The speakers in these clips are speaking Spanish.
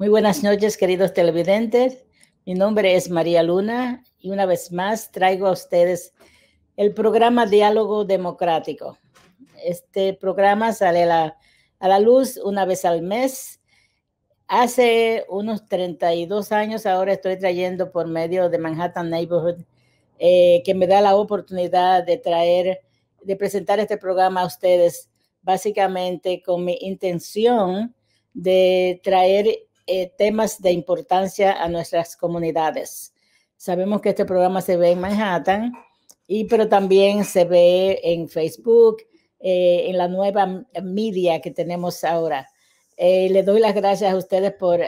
Muy buenas noches, queridos televidentes. Mi nombre es María Luna y una vez más traigo a ustedes el programa Diálogo Democrático. Este programa sale la, a la luz una vez al mes. Hace unos 32 años ahora estoy trayendo por medio de Manhattan Neighborhood, eh, que me da la oportunidad de traer, de presentar este programa a ustedes, básicamente con mi intención de traer eh, temas de importancia a nuestras comunidades. Sabemos que este programa se ve en Manhattan, y, pero también se ve en Facebook, eh, en la nueva media que tenemos ahora. Eh, le doy las gracias a ustedes por,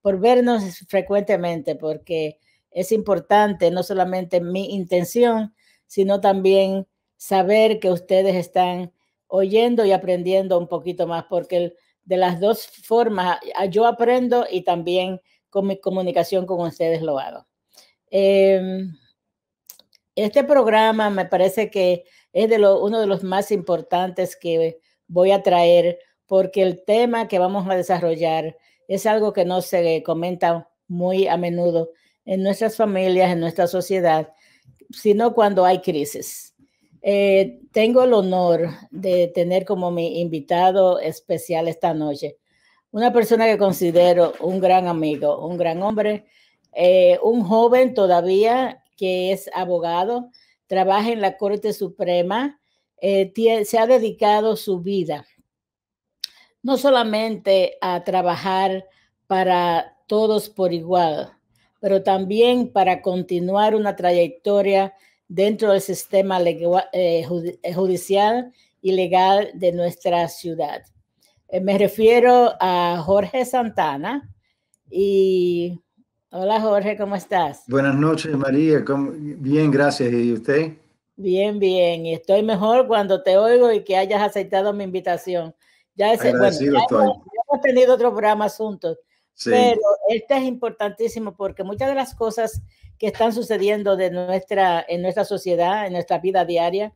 por vernos frecuentemente, porque es importante no solamente mi intención, sino también saber que ustedes están oyendo y aprendiendo un poquito más, porque el, de las dos formas, yo aprendo y también con mi comunicación con ustedes lo hago. Em, este programa me parece que es de uno de los más importantes que voy a traer porque el tema que vamos a desarrollar es algo que no se comenta muy a menudo en nuestras familias, en nuestra sociedad, sino cuando hay crisis. Eh, tengo el honor de tener como mi invitado especial esta noche una persona que considero un gran amigo, un gran hombre, eh, un joven todavía que es abogado, trabaja en la Corte Suprema, eh, se ha dedicado su vida no solamente a trabajar para todos por igual, pero también para continuar una trayectoria dentro del sistema eh, eh, judicial y legal de nuestra ciudad. Eh, me refiero a Jorge Santana y... Hola Jorge, ¿cómo estás? Buenas noches María, bien, gracias. ¿Y usted? Bien, bien. estoy mejor cuando te oigo y que hayas aceptado mi invitación. Ya, ese, ya hemos, tenido otro programa asuntos, pero este es importantísimo porque muchas de las cosas que están sucediendo de nuestra, en nuestra sociedad, en nuestra vida diaria.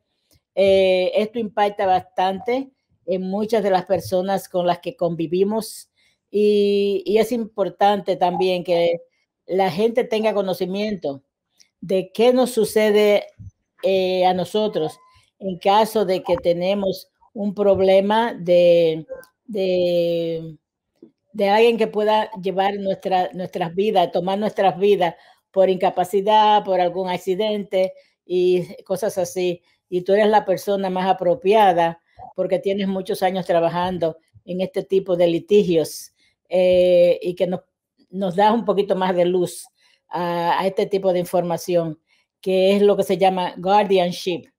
Eh, esto impacta bastante en muchas de las personas con las que convivimos y, es importante también que la gente tenga conocimiento de qué nos sucede eh, a nosotros en caso de que tenemos un problema de, de, de alguien que pueda llevar nuestra, nuestras vidas, tomar nuestras vidas por incapacidad, por algún accidente y cosas así. Y tú eres la persona más apropiada porque tienes muchos años trabajando en este tipo de litigios eh, y que nos, nos das un poquito más de luz a, este tipo de información, que es lo que se llama guardianship,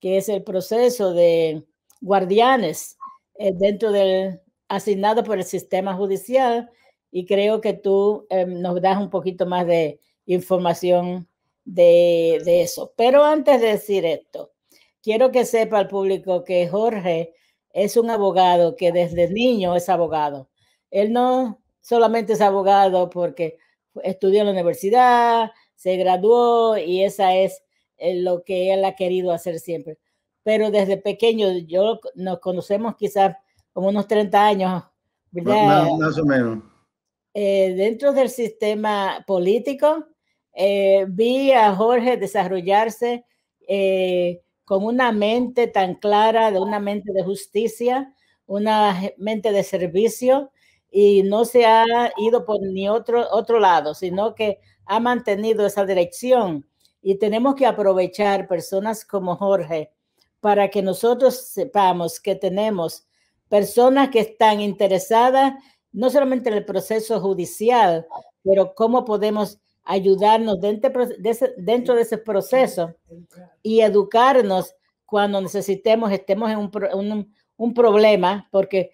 que es el proceso de guardianes eh, dentro del asignado por el sistema judicial. Y creo que tú em, nos das un poquito más de, información de, de eso. Pero antes de decir esto, quiero que sepa el público que Jorge es un abogado que desde niño es abogado. Él no solamente es abogado porque estudió en la universidad, se graduó y esa es eh, lo que él ha querido hacer siempre. Pero desde pequeño, yo nos conocemos quizás como unos 30 años, ¿verdad? Más, o menos. Eh, dentro del sistema político, eh, vi a Jorge desarrollarse eh, con una mente tan clara, de una mente de justicia, una mente de servicio y no se ha ido por ni otro, otro lado, sino que ha mantenido esa dirección. Y tenemos que aprovechar personas como Jorge para que nosotros sepamos que tenemos personas que están interesadas no solamente en el proceso judicial, pero cómo podemos ayudarnos dentro de, ese, dentro de ese proceso y educarnos cuando necesitemos, estemos en un, un, problema, porque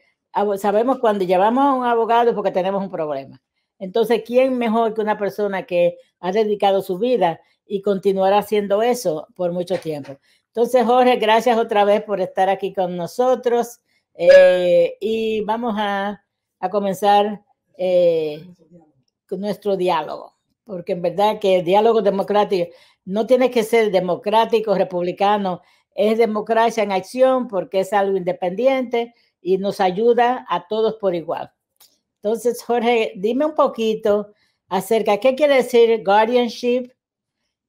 sabemos cuando llevamos a un abogado es porque tenemos un problema. Entonces, ¿quién mejor que una persona que ha dedicado su vida y continuará haciendo eso por mucho tiempo? Entonces, Jorge, gracias otra vez por estar aquí con nosotros eh, y vamos a, comenzar eh, nuestro diálogo porque en verdad que el diálogo democrático no tiene que ser democrático, republicano, es democracia en acción porque es algo independiente y nos ayuda a todos por igual. Entonces, Jorge, dime un poquito acerca qué quiere decir guardianship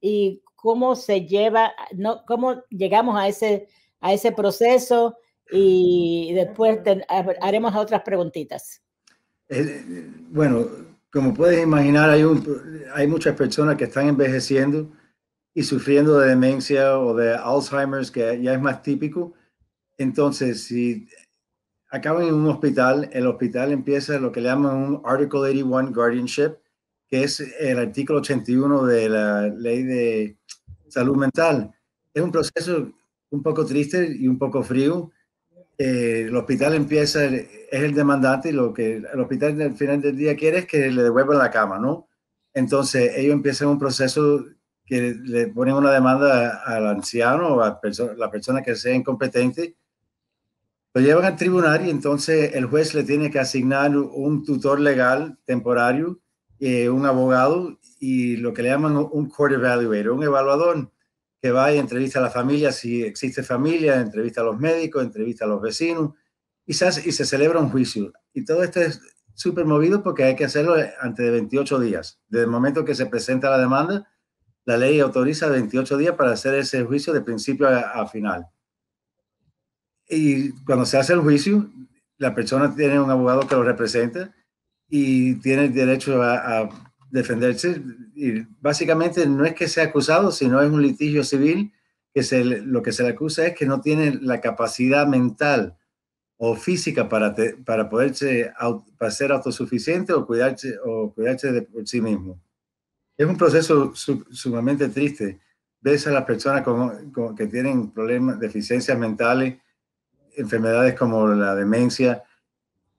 y cómo se lleva, no, cómo llegamos a ese, a ese proceso y después haremos otras preguntitas. Eh, bueno, como puedes imaginar, hay, un, hay muchas personas que están envejeciendo y sufriendo de demencia o de Alzheimer's, que ya es más típico. Entonces, si acaban en un hospital, el hospital empieza lo que le llaman un Article 81 Guardianship, que es el artículo 81 de la ley de salud mental. Es un proceso un poco triste y un poco frío, eh, el hospital empieza, es el demandante y lo que el hospital al final del día quiere es que le devuelvan la cama, ¿no? Entonces ellos empiezan un proceso que le ponen una demanda al anciano o a la persona que sea incompetente, lo llevan al tribunal y entonces el juez le tiene que asignar un tutor legal temporario, eh, un abogado y lo que le llaman un court evaluator, un evaluador que va y entrevista a la familia, si existe familia, entrevista a los médicos, entrevista a los vecinos, y se, y se celebra un juicio. Y todo esto es súper movido porque hay que hacerlo antes de 28 días. Desde el momento que se presenta la demanda, la ley autoriza 28 días para hacer ese juicio de principio a, final. Y cuando se hace el juicio, la persona tiene un abogado que lo representa y tiene derecho a defenderse. Y básicamente no es que sea acusado, sino es un litigio civil que se, lo que se le acusa es que no tiene la capacidad mental o física para, para poderse para ser autosuficiente o cuidarse, o cuidarse de por sí mismo. Es un proceso sumamente triste. Ves a las personas que tienen problemas, deficiencias mentales, enfermedades como la demencia,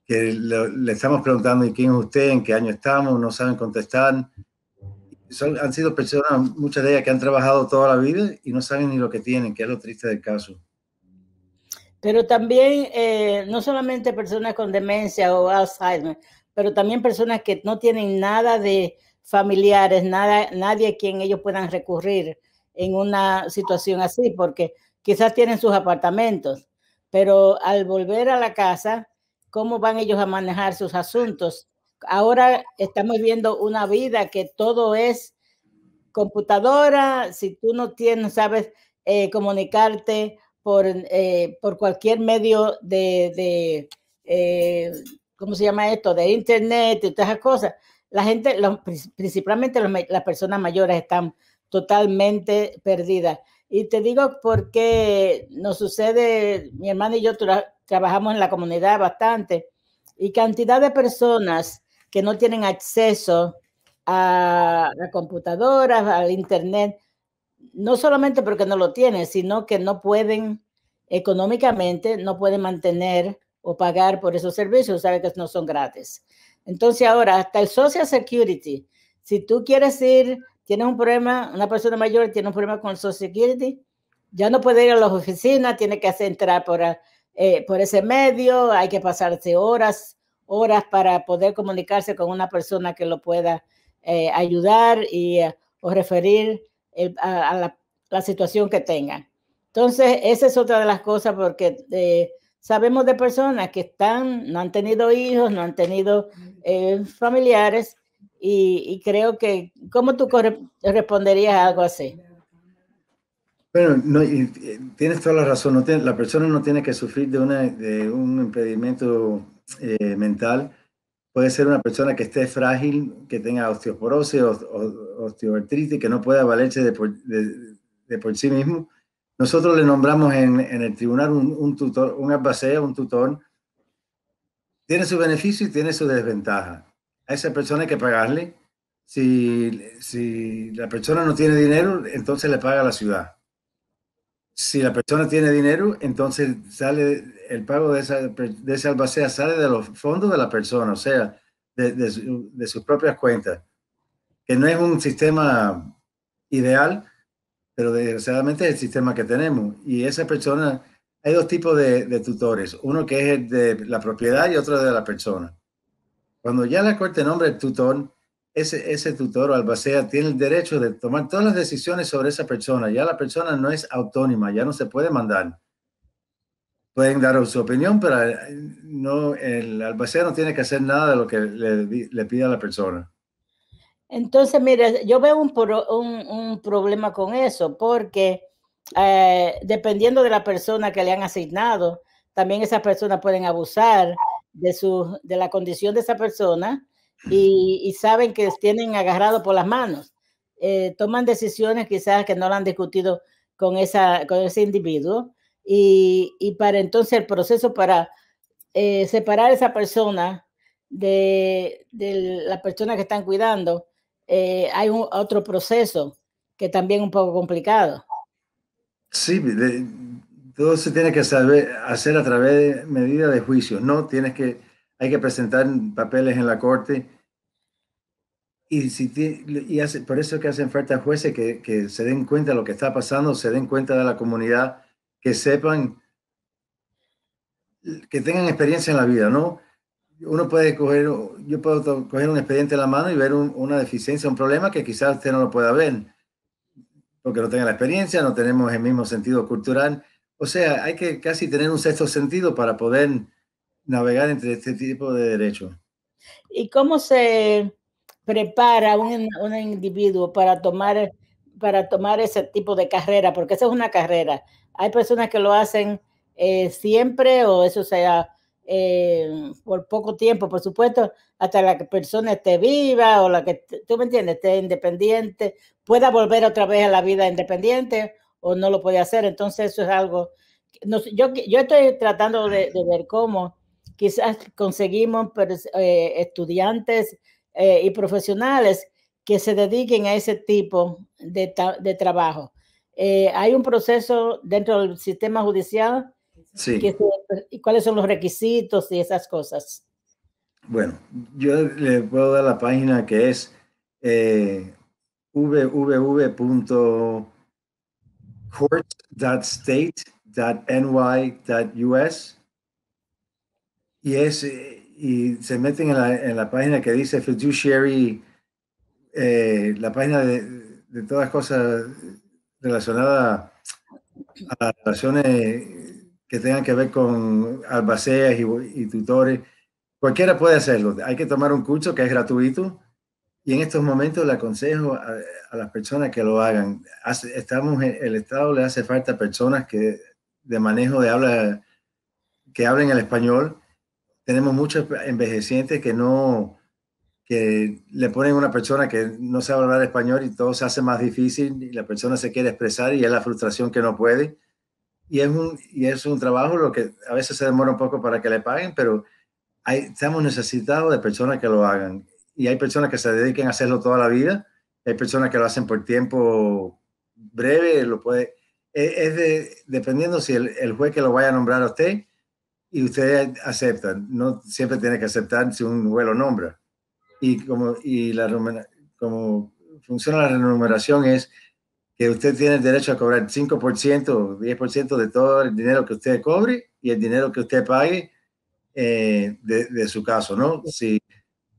que le estamos preguntando, ¿y quién es usted? ¿En qué año estamos? No saben contestar. Son, han sido personas, muchas de ellas, que han trabajado toda la vida y no saben ni lo que tienen, que es lo triste del caso. Pero también, eh, no solamente personas con demencia o Alzheimer, pero también personas que no tienen nada de familiares, nada, nadie a quien ellos puedan recurrir en una situación así, porque quizás tienen sus apartamentos, pero al volver a la casa cómo van ellos a manejar sus asuntos. Ahora estamos viendo una vida que todo es computadora, si tú no tienes, sabes eh, comunicarte por, eh, por cualquier medio de, de eh, ¿cómo se llama esto? De internet y todas esas cosas. La gente, principalmente las personas mayores están totalmente perdidas. Y te digo porque nos sucede, mi hermana y yo trabajamos en la comunidad bastante, y cantidad de personas que no tienen acceso a, la computadora, al Internet, no solamente porque no lo tienen, sino que no pueden económicamente, no pueden mantener o pagar por esos servicios, sabes que no son gratis. Entonces ahora, hasta el Social Security, si tú quieres ir tiene un problema, una persona mayor tiene un problema con Social Security, ya no puede ir a las oficinas, tiene que hacer entrar por, eh, por ese medio, hay que pasarse horas, horas para poder comunicarse con una persona que lo pueda eh, ayudar y, eh, o referir a, la, la, situación que tengan. Entonces, esa es otra de las cosas porque sabemos de personas que están, no han tenido hijos, no han tenido familiares y, creo que, ¿cómo tú responderías a algo así? Bueno, no, eh, tienes toda la razón. la persona no tiene que sufrir de, de un impedimento eh, mental. Puede ser una persona que esté frágil, que tenga osteoporosis o, o osteoartritis, que no pueda valerse de por, sí mismo. Nosotros le nombramos en, el tribunal un, tutor, un albacea, un tutor. Tiene su beneficio y tiene su desventaja a esa persona hay que pagarle. Si, la persona no tiene dinero, entonces le paga la ciudad. Si la persona tiene dinero, entonces sale el pago de esa, de albacea sale de los fondos de la persona, o sea, de, sus propias cuentas. Que no es un sistema ideal, pero desgraciadamente es el sistema que tenemos. Y esa persona, hay dos tipos de, de tutores, uno que es el de la propiedad y otro de la persona. Cuando ya la Corte nombra el tutor, ese, tutor o albacea tiene el derecho de tomar todas las decisiones sobre esa persona. Ya la persona no es autónoma, ya no se puede mandar. Pueden dar su opinión, pero eh, no, el albacea no tiene que hacer nada de lo que le, pide pida la persona. Entonces, mire, yo veo un, problema con eso, porque eh, dependiendo de la persona que le han asignado, también esas personas pueden abusar de, su, de la condición de esa persona y, saben que tienen agarrado por las manos. Eh, toman decisiones quizás que no lo han discutido con, esa, con ese individuo y, para entonces el proceso para eh, separar a esa persona de, la persona que están cuidando, eh, hay otro proceso que también es un poco complicado. Sí, todo se tiene que hacer a través de medidas de juicio, ¿no? Tienes que, hay que presentar papeles en la corte. Y, si y por eso es que hacen falta jueces que, que, se den cuenta de lo que está pasando, se den cuenta de la comunidad, que sepan, que tengan experiencia en la vida, ¿no? Uno puede coger, yo puedo coger un expediente en la mano y ver una deficiencia, un problema que quizás usted no lo pueda ver, porque no tenga la experiencia, no tenemos el mismo sentido cultural o sea, hay que casi tener un sexto sentido para poder navegar entre este tipo de derechos. ¿Y cómo se prepara un, individuo para tomar, para tomar ese tipo de carrera? Porque esa es una carrera. Hay personas que lo hacen eh, siempre o eso sea eh, por poco tiempo, por supuesto, hasta la persona esté viva o la que, tú me entiendes, esté independiente, pueda volver otra vez a la vida independiente o no lo puede hacer. Entonces eso es algo, yo, yo estoy tratando de, ver cómo quizás conseguimos eh, estudiantes eh, y profesionales que se dediquen a ese tipo de, trabajo. Eh, hay un proceso dentro del sistema judicial. Sí. y ¿Cuáles son los requisitos y esas cosas? Bueno, yo le puedo dar la página que es eh, www court.state.ny.us y es y se meten en la, en página que dice fiduciary, eh, la página de, de todas cosas relacionadas a las relaciones que tengan que ver con albaceas y, y tutores. Cualquiera puede hacerlo. Hay que tomar un curso que es gratuito y en estos momentos le aconsejo a, las personas que lo hagan. estamos, el Estado le hace falta personas que de manejo de habla, que hablen el español. Tenemos muchos envejecientes que no, que le ponen una persona que no sabe hablar español y todo se hace más difícil y la persona se quiere expresar y es la frustración que no puede. Y es un, y es un trabajo lo que a veces se demora un poco para que le paguen, pero hay, estamos necesitados de personas que lo hagan y hay personas que se dediquen a hacerlo toda la vida, hay personas que lo hacen por tiempo breve, lo puede, e, es dependiendo si el, juez que lo vaya a nombrar a usted y usted acepta, no siempre tiene que aceptar si un juez lo nombra. Y como, la, como funciona la remuneración es que usted tiene el derecho a cobrar 5%, 10% de todo el dinero que usted cobre y el dinero que usted pague eh, de, su caso, ¿no? Si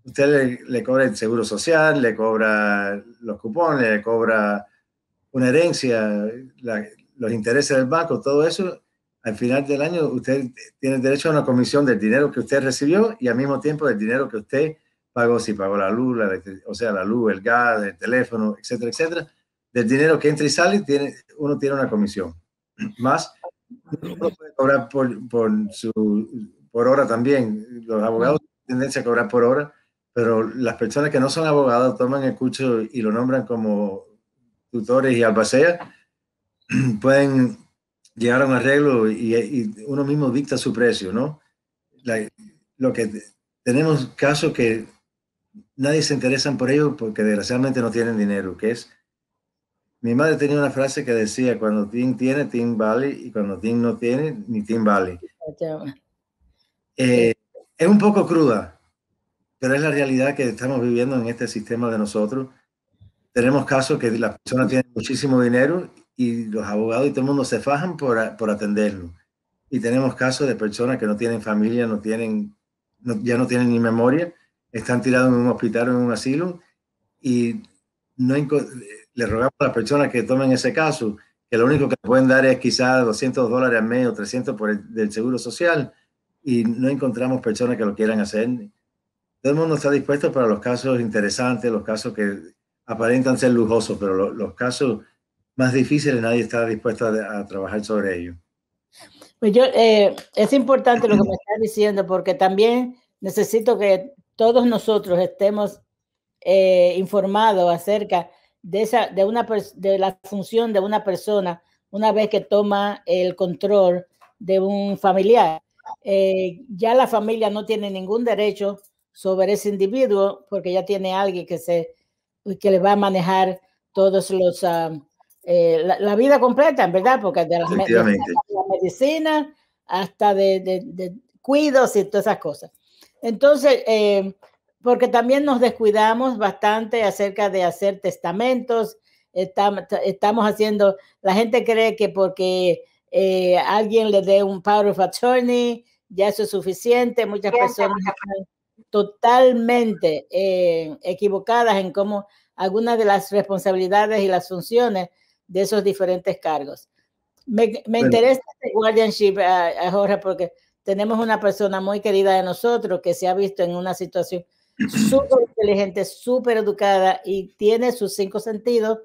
Usted le, cobra el seguro social, le cobra los cupones, le cobra una herencia, los intereses del banco, todo eso. Al final del año usted tiene derecho a una comisión del dinero que usted recibió y al mismo tiempo del dinero que usted pagó, si pagó la luz, o sea, la luz, el gas, el teléfono, etcétera, etcétera. Del dinero que entra y sale, tiene, uno tiene una comisión. Más, uno puede cobrar por, por, su, por hora también. Los abogados tienen tendencia a cobrar por hora pero las personas que no son abogadas toman el curso y lo nombran como tutores y albaceas, pueden llegar a un arreglo y, uno mismo dicta su precio, ¿no? lo que tenemos casos que nadie se interesan por ellos porque desgraciadamente no tienen dinero, que es mi madre tenía una frase que decía, cuando Tim tiene, Tim vale, y cuando Tim no tiene, ni Tim vale. Eh, es un poco cruda, pero es la realidad que estamos viviendo en este sistema de nosotros. Tenemos casos que las personas tienen muchísimo dinero y los abogados y todo el mundo se fajan por, por atenderlo. Y tenemos casos de personas que no tienen familia, no tienen, ya no tienen ni memoria, están tirados en un hospital o en un asilo y no le rogamos a las personas que tomen ese caso que lo único que pueden dar es quizás 200 dólares al mes o 300 por del seguro social y no encontramos personas que lo quieran hacer todo el mundo está dispuesto para los casos interesantes, los casos que aparentan ser lujosos, pero los casos más difíciles nadie está dispuesto a, trabajar sobre ellos. Pues yo, eh, es importante lo que me estás diciendo, porque también necesito que todos nosotros estemos eh, informados acerca de, esa, de, una, de la función de una persona una vez que toma el control de un familiar. Eh, ya la familia no tiene ningún derecho sobre ese individuo porque ya tiene alguien que, se, que le va a manejar todos los... Ah, eh, la, vida completa, en verdad, porque de la medicina hasta de, de, cuidos y todas esas cosas. Entonces, eh, porque también nos descuidamos bastante acerca de hacer testamentos, estamos, haciendo, la gente cree que porque eh, alguien le dé un power of attorney, ya eso es suficiente, muchas personas totalmente eh, equivocadas en cómo algunas de las responsabilidades y las funciones de esos diferentes cargos. Me, interesa el este guardianship, a, eh, eh, Jorge, porque tenemos una persona muy querida de nosotros que se ha visto en una situación súper inteligente, súper educada y tiene sus cinco sentidos,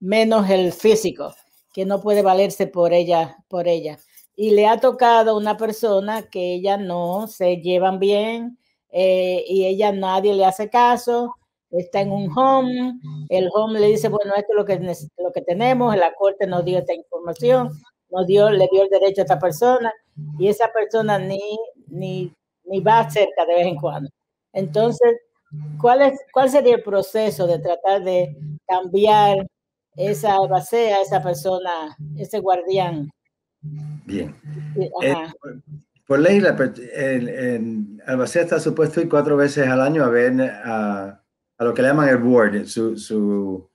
menos el físico, que no puede valerse por ella, por ella. Y le ha tocado una persona que ella no se llevan bien, eh, y ella nadie le hace caso, está en un home, el home le dice, bueno, esto es lo que, lo que tenemos, la corte nos dio esta información, nos dio, le dio el derecho a esta persona y esa persona ni, ni, ni va cerca de vez en cuando. Entonces, ¿cuál, es, ¿cuál sería el proceso de tratar de cambiar esa base a esa persona, ese guardián? Bien. Eh, por ley, la, en, Albacete está supuesto ir cuatro veces al año a ver a, lo que le llaman el board, su,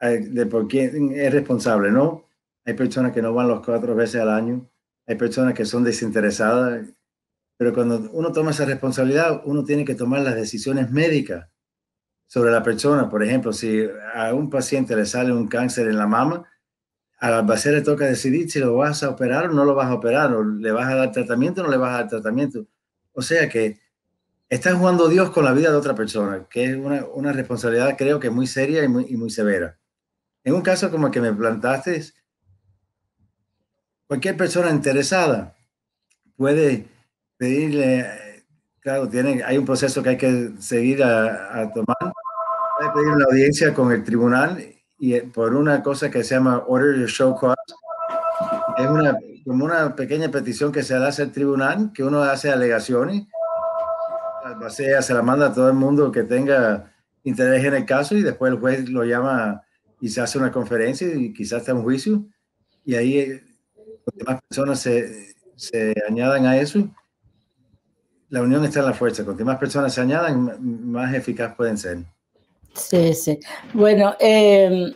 de por quién es responsable, ¿no? Hay personas que no van los cuatro veces al año, hay personas que son desinteresadas, pero cuando uno toma esa responsabilidad, uno tiene que tomar las decisiones médicas sobre la persona. Por ejemplo, si a un paciente le sale un cáncer en la mama, al le toca decidir si lo vas a operar o no lo vas a operar, o le vas a dar tratamiento o no le vas a dar tratamiento. O sea que estás jugando Dios con la vida de otra persona, que es una, responsabilidad creo que muy seria y muy, severa. En un caso como el que me plantaste, cualquier persona interesada puede pedirle, claro, tiene, hay un proceso que hay que seguir a, a tomar, puede pedir una audiencia con el tribunal y eh, por una cosa que se llama Order to Show Cause. Es una, como una pequeña petición que se hace al tribunal, que uno hace alegaciones, se la manda a todo el mundo que tenga interés en el caso y después el juez lo llama y se hace una conferencia y quizás está un juicio y ahí eh, las más personas se, se añadan a eso. La unión está en la fuerza. Cuantas más personas se añadan, más eficaz pueden ser. Sí, sí. Bueno, em,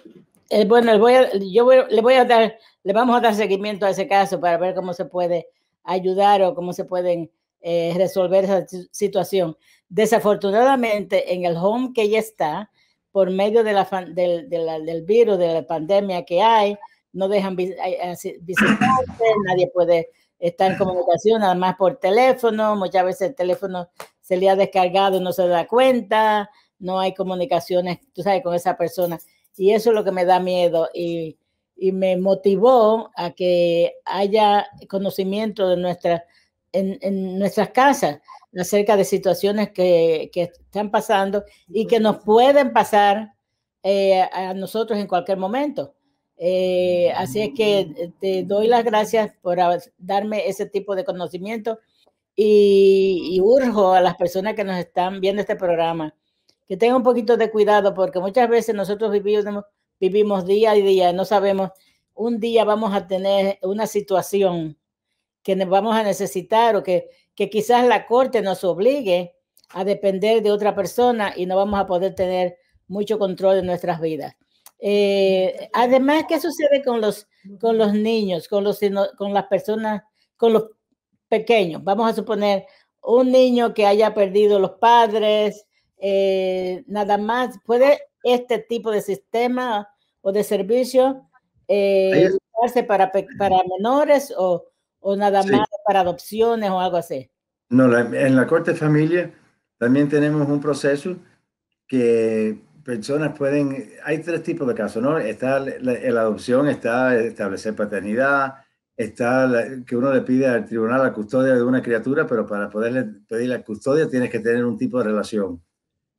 eh, bueno, voy a, yo le voy a dar, le vamos a dar seguimiento a ese caso para ver cómo se puede ayudar o cómo se pueden eh, resolver esa situación. Desafortunadamente, en el home que ya está, por medio de la, del, del virus, de la pandemia que hay, no dejan eh, visitarse, nadie puede estar en comunicación, además por teléfono, muchas veces el teléfono se le ha descargado, no se da cuenta, no hay comunicaciones, tú sabes, con esa persona. Y eso es lo que me da miedo y, me motivó a que haya conocimiento de nuestra, en, nuestras casas acerca de situaciones que, están pasando y que nos pueden pasar eh, a nosotros en cualquier momento. Eh, así es que eh, te doy las gracias por darme ese tipo de conocimiento y, y, urjo a las personas que nos están viendo este programa que tenga un poquito de cuidado porque muchas veces nosotros vivimos, vivimos día y día y no sabemos, un día vamos a tener una situación que nos vamos a necesitar o que, que quizás la corte nos obligue a depender de otra persona y no vamos a poder tener mucho control de nuestras vidas. Eh, además, ¿qué sucede con los, con los niños, con, los, con las personas, con los pequeños? Vamos a suponer un niño que haya perdido los padres, eh, nada más, puede este tipo de sistema o de servicio eh, para, para menores o, o nada más para adopciones o algo así. No, en la Corte de Familia también tenemos un proceso que personas pueden, hay tres tipos de casos, ¿no? Está la, adopción, está establecer paternidad, está que uno le pide al tribunal la custodia de una criatura, pero para poderle pedir la custodia tienes que tener un tipo de relación.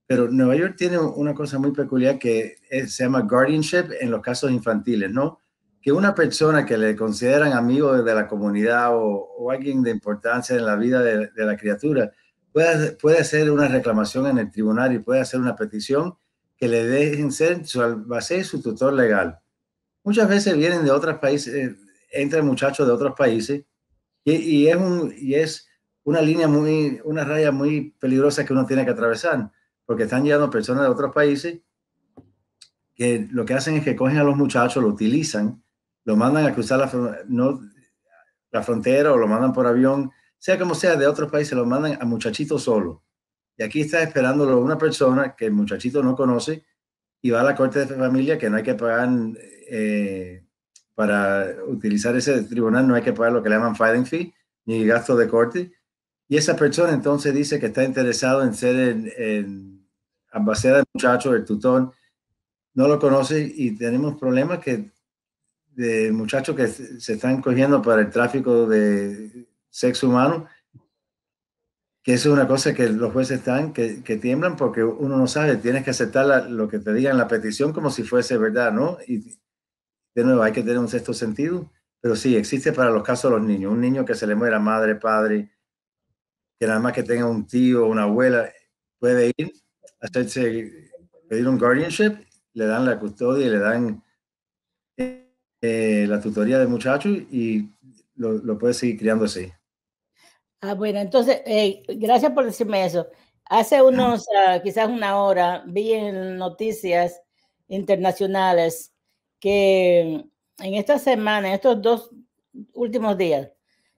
Pero Nueva York tiene una cosa muy peculiar que eh, se llama guardianship en los casos infantiles, ¿no? Que una persona que le consideran amigo de la comunidad o, alguien de importancia en la vida de, la criatura puede, puede, hacer una reclamación en el tribunal y puede hacer una petición que le dejen ser su albacé su tutor legal. Muchas veces vienen de otros países, eh, entran muchachos de otros países y es, y es una línea muy, una raya muy peligrosa que uno tiene que atravesar porque están llegando personas de otros países que lo que hacen es que cogen a los muchachos, lo utilizan, lo mandan a cruzar la, la frontera o lo mandan por avión, sea como sea, de otros países lo mandan a muchachitos solo. Y aquí está esperándolo una persona que el muchachito no conoce y va a la corte de familia que no hay que pagar eh, para utilizar ese tribunal, no hay que pagar lo que le llaman filing fee ni gasto de corte. Y esa persona entonces dice que está interesado en ser en base de muchachos, el tutón no lo conoce y tenemos problemas que de muchachos que se están cogiendo para el tráfico de sexo humano, que es una cosa que los jueces están, que, tiemblan porque uno no sabe, tienes que aceptar lo que te digan la petición como si fuese verdad, ¿no? Y de nuevo, hay que tener un sexto sentido, pero sí, existe para los casos de los niños, un niño que se le muera madre, padre, que nada más que tenga un tío una abuela, puede ir hasta un guardianship, le dan la custodia, le dan eh, la tutoría del muchacho y lo, lo puede seguir criando así. Ah, bueno, entonces, eh, gracias por decirme eso. Hace unos, ah, quizás una hora, vi en noticias internacionales que en esta semana, en estos dos últimos días,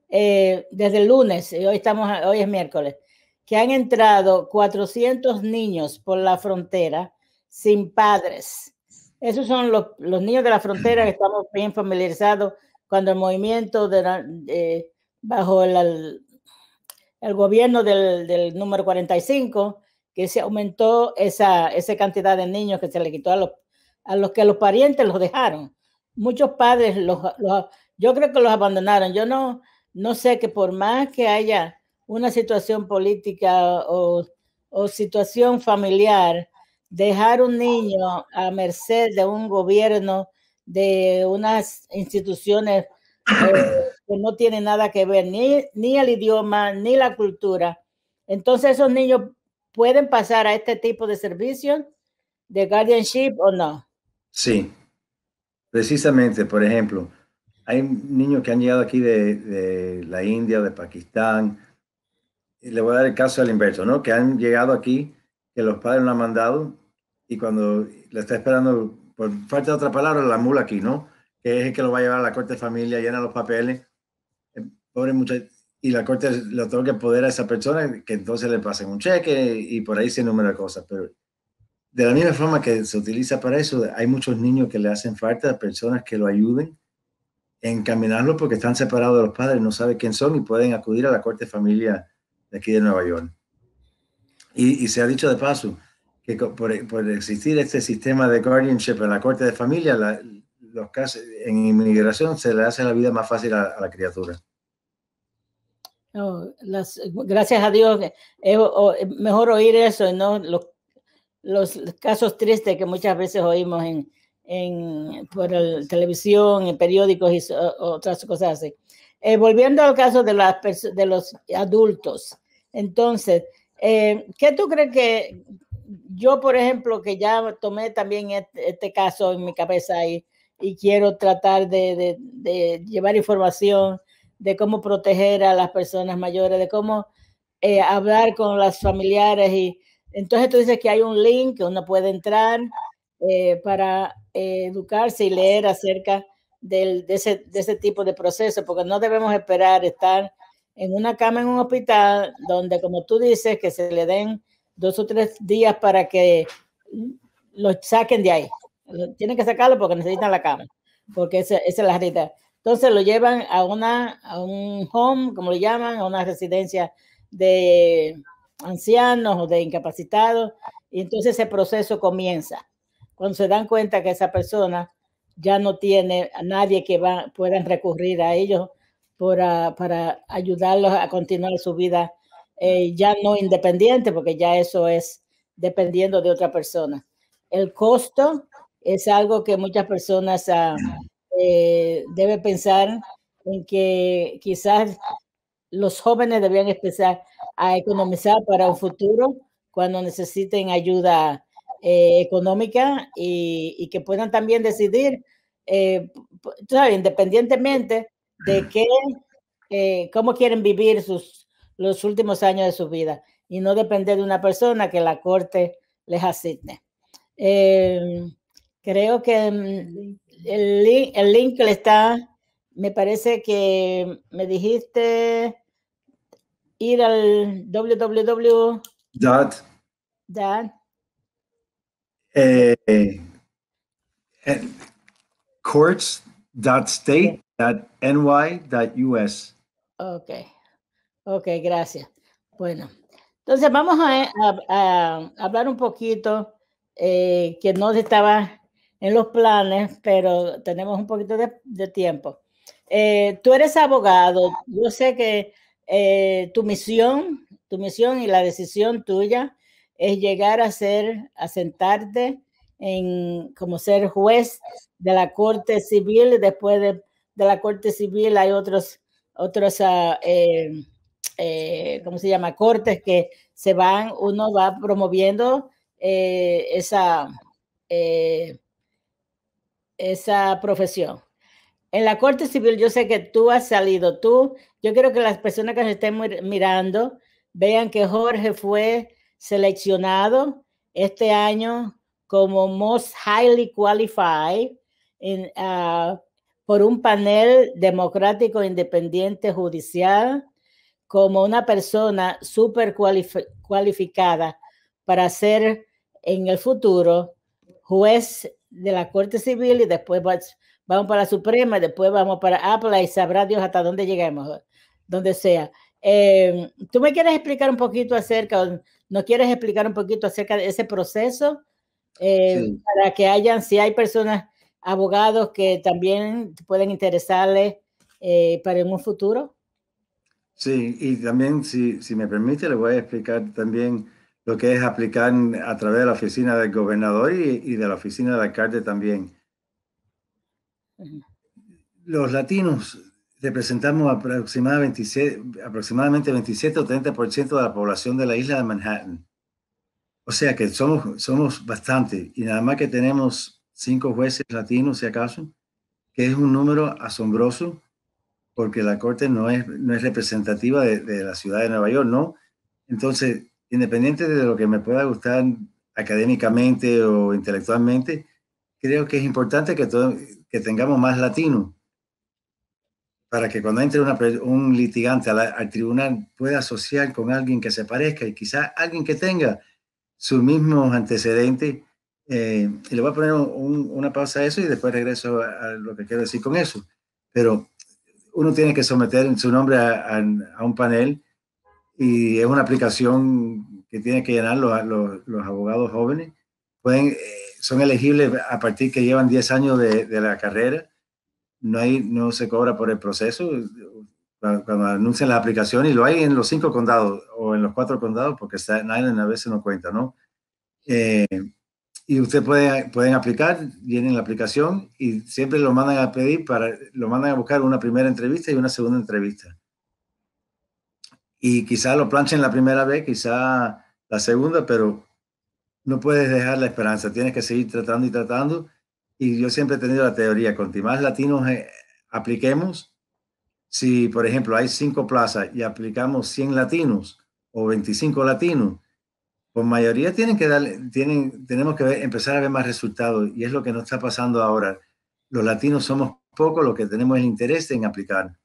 eh, desde el lunes, hoy, estamos, hoy es miércoles, que han entrado 400 niños por la frontera sin padres. Esos son los, niños de la frontera que estamos bien familiarizados cuando el movimiento de bajo el, el gobierno del, número 45, que se aumentó esa, esa cantidad de niños que se le quitó a los, a los que los parientes los dejaron. Muchos padres los, los yo creo que los abandonaron. Yo no, no sé que por más que haya una situación política o, situación familiar, dejar un niño a merced de un gobierno, de unas instituciones eh, que no tienen nada que ver, ni, ni el idioma, ni la cultura. Entonces esos niños pueden pasar a este tipo de servicios de guardianship o no. Sí, precisamente, por ejemplo, hay niños que han llegado aquí de, de la India, de Pakistán, le voy a dar el caso al inverso, ¿no? Que han llegado aquí, que los padres no han mandado y cuando le está esperando, por falta de otra palabra, la mula aquí, ¿no? Que es el que lo va a llevar a la corte de familia, llena los papeles, eh, pobre muchacho, y la corte le otorga poder a esa persona, que entonces le pasen un cheque y por ahí se enumera cosas, pero de la misma forma que se utiliza para eso, hay muchos niños que le hacen falta a personas que lo ayuden encaminarlo porque están separados de los padres, no saben quién son y pueden acudir a la corte de familia de aquí de Nueva York. Y, se ha dicho de paso que por, por, existir este sistema de guardianship en la corte de familia, los casos, en inmigración se le hace la vida más fácil a, la criatura. Oh, las, gracias a Dios, es mejor oír eso, y no los, los casos tristes que muchas veces oímos en, en, por la televisión, en periódicos y otras cosas así. Eh, volviendo al caso de, las de los adultos, entonces, eh, ¿qué tú crees que yo, por ejemplo, que ya tomé también e-, este, caso en mi cabeza y, y quiero tratar de, llevar información de cómo proteger a las personas mayores, de cómo eh, hablar con las familiares y entonces tú dices que hay un link que uno puede entrar para educarse y leer acerca de, ese, de tipo de proceso, porque no debemos esperar estar en una cama en un hospital donde, como tú dices, que se le den dos o tres días para que lo saquen de ahí. Tienen que sacarlo porque necesitan la cama, porque esa, esa es la realidad. Entonces lo llevan a, una, a un home, como lo llaman, a una residencia de ancianos o de incapacitados, y entonces ese proceso comienza. Cuando se dan cuenta que esa persona ya no tiene a nadie que va, puedan recurrir a ellos ah, para, ayudarlos a continuar su vida eh, ya no independiente, porque ya eso es dependiendo de otra persona. El costo es algo que muchas personas ah, eh, deben pensar en que quizás los jóvenes debían empezar a economizar para un futuro cuando necesiten ayuda eh, económica y, que puedan también decidir, eh, independientemente de qué, eh, cómo quieren vivir sus, los últimos años de su vida y no depender de una persona que la corte les asigne. Em, creo que mm, el link, le está, me parece que me dijiste ir al www. Dad. Dad. Eh, eh, courts.state.ny.us. Ok, ok, gracias. Bueno, entonces vamos a, hablar un poquito eh, que no estaba en los planes, pero tenemos un poquito de, tiempo. Eh, tú eres abogado, yo sé que tu misión, tu misión y la decisión tuya es llegar a ser, a sentarte en, como ser juez de la Corte Civil. Después de, la Corte Civil hay otros, otros ah, em, eh, ¿cómo se llama? Cortes que se van, uno va promoviendo eh, esa, eh, esa profesión. En la Corte Civil yo sé que tú has salido, tú, yo quiero que las personas que nos estén mirando vean que Jorge fue seleccionado este año como Most Highly Qualified ah, por un panel democrático e independiente judicial como una persona súper cualificada para ser en el futuro juez de la Corte Civil y después vamos para la Suprema, y después vamos para Apple y sabrá Dios hasta dónde lleguemos, donde sea. Eh, ¿Tú me quieres explicar un poquito acerca ¿No quieres explicar un poquito acerca de ese proceso? Eh, para que hayan, si hay personas, abogados que también pueden interesarles eh, para un futuro. Sí, y también, si, me permite, le voy a explicar también lo que es aplicar a través de la oficina del gobernador y, de la oficina del alcalde también. Los latinos representamos aproximadamente 27, aproximadamente 27 o 30% de la población de la isla de Manhattan. O sea que somos, somos bastante y nada más que tenemos cinco jueces latinos, si acaso, que es un número asombroso porque la corte no es, no es representativa de, de la ciudad de Nueva York, ¿no? Entonces, independiente de lo que me pueda gustar académicamente o intelectualmente, creo que es importante que, que tengamos más latinos para que cuando entre un litigante al tribunal pueda asociar con alguien que se parezca y quizás alguien que tenga sus mismos antecedentes. Eh, y le voy a poner una pausa a eso y después regreso a, lo que quiero decir con eso. Pero uno tiene que someter su nombre a, un panel y es una aplicación que tienen que llenar los, abogados jóvenes. Pueden, eh, son elegibles a partir que llevan 10 años de la carrera no, hay, no se cobra por el proceso. Cuando, anuncian la aplicación y lo hay en los cinco condados o en los cuatro condados, porque Staten Island a veces no cuenta, ¿no? Eh, y usted puede, pueden aplicar, vienen la aplicación y siempre lo mandan a pedir para, lo mandan a buscar una primera entrevista y una segunda entrevista. Y quizá lo planchen la primera vez, quizá la segunda, pero no puedes dejar la esperanza, tienes que seguir tratando y tratando y yo siempre he tenido la teoría, cuanto más latinos eh, apliquemos, si por ejemplo hay cinco plazas y aplicamos 100 latinos o 25 latinos, por mayoría tienen que dar, tienen, tenemos que empezar a ver más resultados y es lo que nos está pasando ahora. Los latinos somos pocos lo que tenemos es interés en aplicar.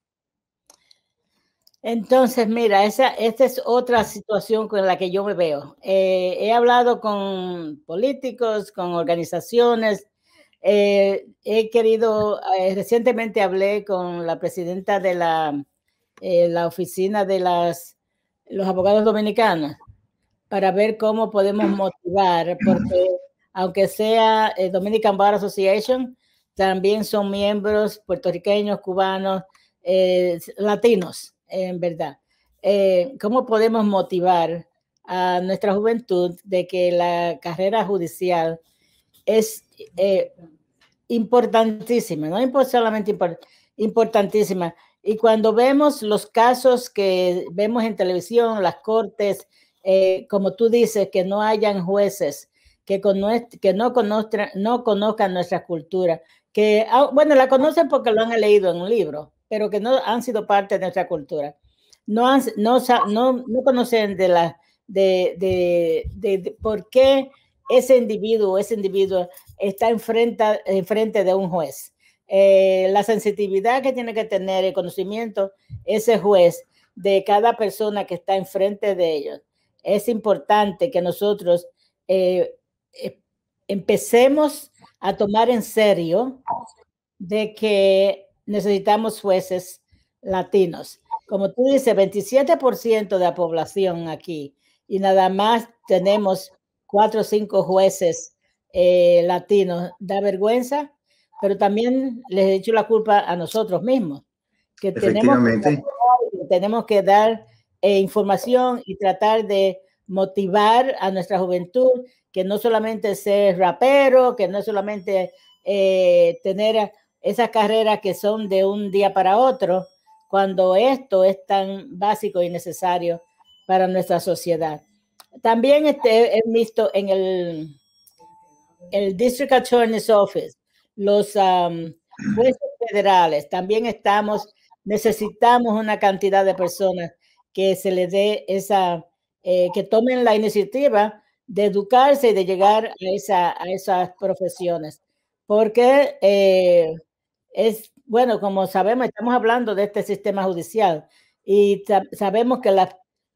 Entonces, mira, esa, esta es otra situación con la que yo me veo. Eh, he hablado con políticos, con organizaciones, eh, he querido, eh, recientemente hablé con la presidenta de la, eh, la oficina de las, los abogados dominicanos para ver cómo podemos motivar, porque aunque sea Dominican Bar Association, también son miembros puertorriqueños, cubanos, latinos, en verdad. ¿Cómo podemos motivar a nuestra juventud de que la carrera judicial es importantísima, no solamente importantísima. Y cuando vemos los casos que vemos en televisión, las cortes, eh, como tú dices, que no hayan jueces que, que no, conozcan, no conozcan nuestra cultura, que, ah, bueno, la conocen porque lo han leído en un libro, pero que no han sido parte de nuestra cultura. No, no, no, conocen de, la, de, de, de por qué ese individuo, ese individuo está enfrente, de un juez. Eh, la sensitividad que tiene que tener el conocimiento ese juez de cada persona que está enfrente de ellos. Es importante que nosotros eh, eh, empecemos a tomar en serio de que necesitamos jueces latinos. Como tú dices, 27% de la población aquí y nada más tenemos cuatro o cinco jueces eh, latinos, da vergüenza, pero también les he hecho la culpa a nosotros mismos, que tenemos que, dar eh, información y tratar de motivar a nuestra juventud, que no solamente ser rapero, que no solamente eh, tener esas carreras que son de un día para otro, cuando esto es tan básico y necesario para nuestra sociedad. También este, he visto en el, el District Attorney's Office, los um, jueces federales, también estamos, necesitamos una cantidad de personas que se le dé esa, eh, que tomen la iniciativa de educarse y de llegar a, esa, a esas profesiones. Porque eh, es, bueno, como sabemos, estamos hablando de este sistema judicial y sabemos que las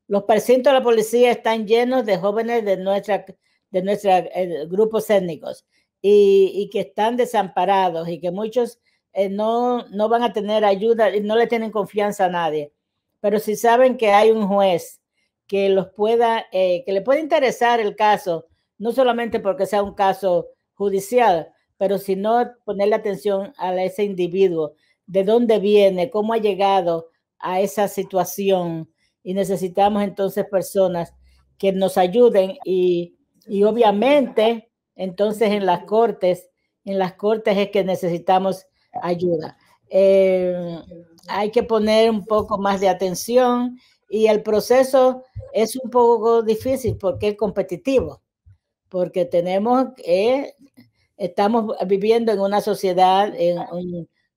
los precintos de la policía están llenos de jóvenes de nuestra, de nuestros eh, grupos étnicos y, que están desamparados y que muchos eh, no, no van a tener ayuda y no le tienen confianza a nadie. Pero si saben que hay un juez que los pueda, eh, que le puede interesar el caso, no solamente porque sea un caso judicial, pero sino ponerle atención a ese individuo, de dónde viene, cómo ha llegado a esa situación y necesitamos entonces personas que nos ayuden y, obviamente entonces en las cortes, en las cortes es que necesitamos ayuda. Eh, hay que poner un poco más de atención y el proceso es un poco difícil porque es competitivo, porque tenemos estamos viviendo en una sociedad,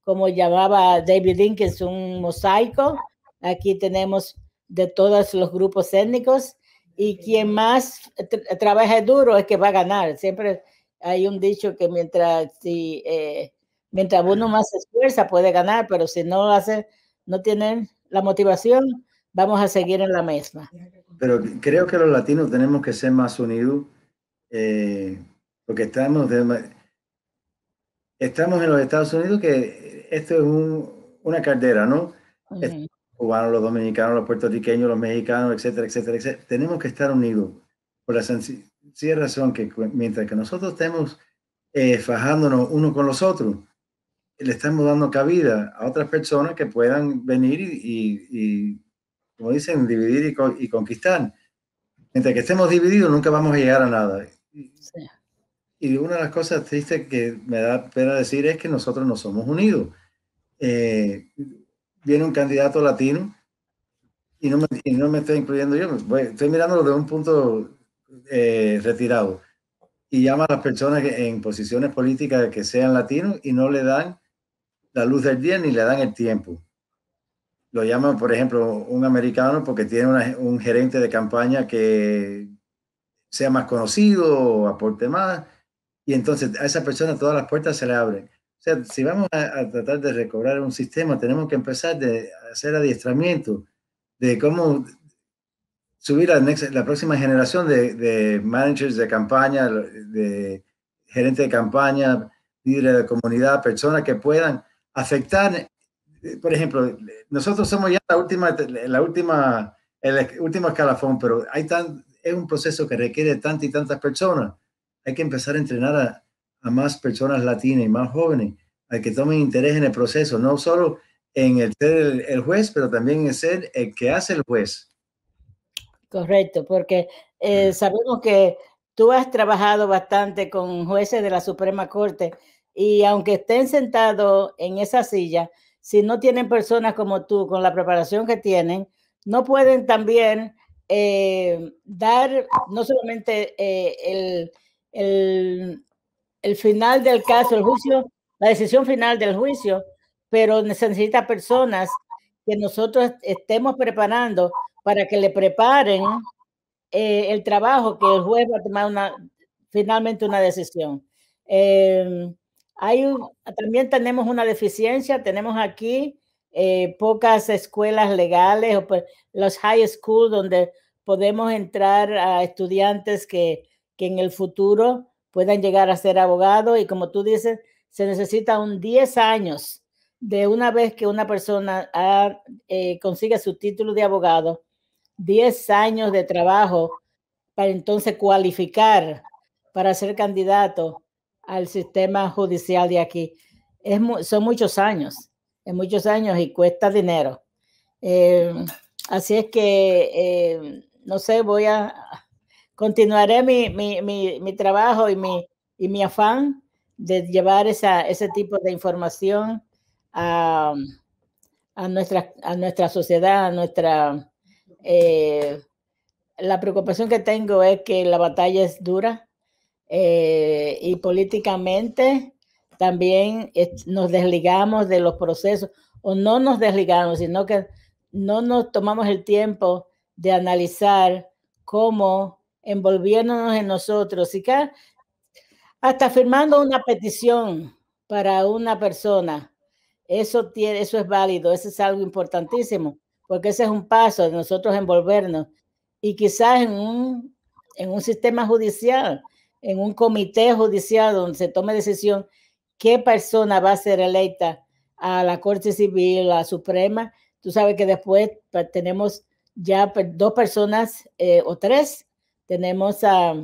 como llamaba David es un mosaico. Aquí tenemos de todos los grupos étnicos y quien más trabaja trabaje duro es que va a ganar. Siempre hay un dicho que mientras, eh, mientras uno más se esfuerza puede ganar, pero si no hace, no tienen la motivación, vamos a seguir en la misma. Pero creo que los latinos tenemos que ser más unidos eh, porque estamos, estamos en los Estados Unidos que esto es una caldera, ¿no? los dominicanos, los puertorriqueños, los mexicanos, etcétera, etcétera, etcétera. Tenemos que estar unidos por la sencilla razón que mientras que nosotros estemos eh, fajándonos uno con los otros, le estamos dando cabida a otras personas que puedan venir y, como dicen, dividir y, conquistar. Mientras que estemos divididos, nunca vamos a llegar a nada. Y una de las cosas tristes que me da pena decir es que nosotros no somos unidos. Eh, viene un candidato latino y no me, estoy incluyendo yo. estoy mirándolo de un punto eh, retirado y llama a las personas en posiciones políticas que sean latinos y no le dan la luz del día ni le dan el tiempo. Lo llaman, por ejemplo, un americano porque tiene un gerente de campaña que sea más conocido, aporte más, y entonces a esa persona todas las puertas se le abren. O sea, si vamos a, tratar de recobrar un sistema, tenemos que empezar de hacer adiestramiento de cómo subir a la próxima generación de, managers de campaña, de gerente de campaña, líderes de comunidad, personas que puedan afectar. Por ejemplo, nosotros somos ya la última, la última, el último escalafón, pero hay tan, es un proceso que requiere tantas y tantas personas. Hay que empezar a entrenar a, a más personas latinas y más jóvenes a que tomen interés en el proceso, no solo en el ser el, juez, pero también en ser el que hace el juez. Correcto, porque eh, sabemos que tú has trabajado bastante con jueces de la Suprema Corte y aunque estén sentados en esa silla, si no tienen personas como tú con la preparación que tienen, no pueden también eh, dar no solamente eh, el el final del caso, el juicio, la decisión final del juicio, pero necesita personas que nosotros estemos preparando para que le preparen eh, el trabajo que el juez va a tomar una, finalmente una decisión. Em, hay también tenemos una deficiencia, tenemos aquí eh, pocas escuelas legales, o pues, los high school donde podemos entrar a estudiantes que, que en el futuro puedan llegar a ser abogado y como tú dices, se necesita un 10 años de una vez que una persona ah, eh, consiga su título de abogado, 10 años de trabajo para entonces cualificar para ser candidato al sistema judicial de aquí. Es son muchos años, es muchos años y cuesta dinero. Eh, así es que, eh, no sé, voy a, continuaré mi, trabajo y mi, y mi afán de llevar esa, ese tipo de información a, nuestra, a nuestra sociedad, a nuestra... Eh, la preocupación que tengo es que la batalla es dura eh, y políticamente también nos desligamos de los procesos, o no nos desligamos, sino que no nos tomamos el tiempo de analizar cómo envolviéndonos en nosotros y que, hasta firmando una petición para una persona. Eso, tiene, eso es válido, eso es algo importantísimo, porque ese es un paso de nosotros envolvernos. Y quizás en un, en un sistema judicial, en un comité judicial donde se tome decisión qué persona va a ser electa a la Corte Civil, a la Suprema. Tú sabes que después pues, tenemos ya dos personas eh, o tres tenemos ah,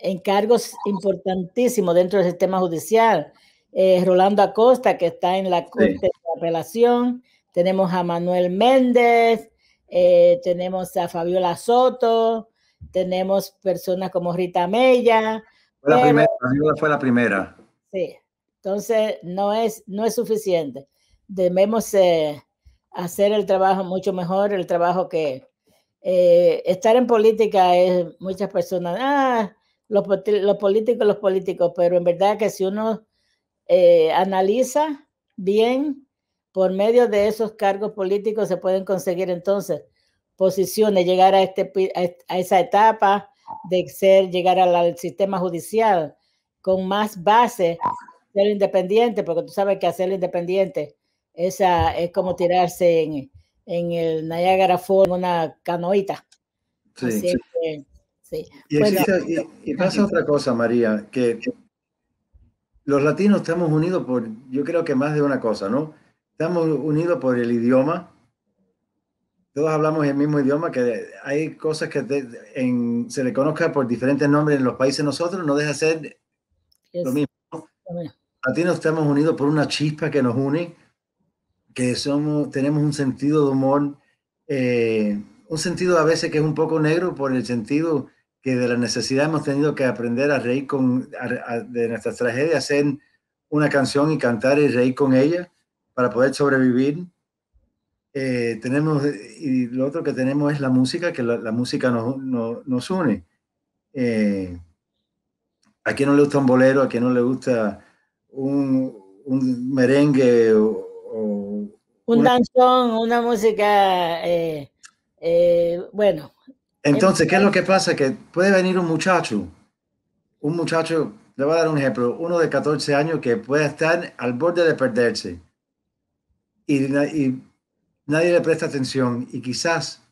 encargos importantísimos dentro del sistema judicial. Eh, Rolando Acosta, que está en la Corte de Apelación. Tenemos a Manuel Méndez. Eh, tenemos a Fabiola Soto. Tenemos personas como Rita Mella. Fue la, primera, fue la primera. Sí, entonces no es, no es suficiente. Debemos eh, hacer el trabajo mucho mejor, el trabajo que eh, estar en política es muchas personas, ah, los, políticos, los políticos, pero en verdad que si uno eh, analiza bien, por medio de esos cargos políticos se pueden conseguir entonces posiciones, llegar a, este, a esa etapa de ser, llegar al, sistema judicial con más base, ser independiente, porque tú sabes que hacer independiente esa es como tirarse en, en el Niagara Falls una canoita. Sí, Y, pasa otra cosa, María, que los latinos estamos unidos por, yo creo que más de una cosa, ¿no? Estamos unidos por el idioma. Todos hablamos el mismo idioma, que hay cosas que se le conozca por diferentes nombres en los países nosotros, no deja de ser lo mismo. Latinos estamos unidos por una chispa que nos une, que somos, tenemos un sentido de humor, eh, un sentido a veces que es un poco negro por el sentido que de la necesidad hemos tenido que aprender a reír con, de nuestras tragedias, hacer una canción y cantar y reír con ella para poder sobrevivir. Eh, tenemos, y lo otro que tenemos es la música, que la, música nos, nos, nos une. Eh, a quien no le gusta un bolero, a quien no le gusta un, un merengue un danzón, una música, eh, eh, bueno. Entonces, ¿qué es lo que pasa? Que puede venir un muchacho, un muchacho, le voy a dar un ejemplo, uno de 14 años que puede estar al borde de perderse y, nadie le presta atención y quizás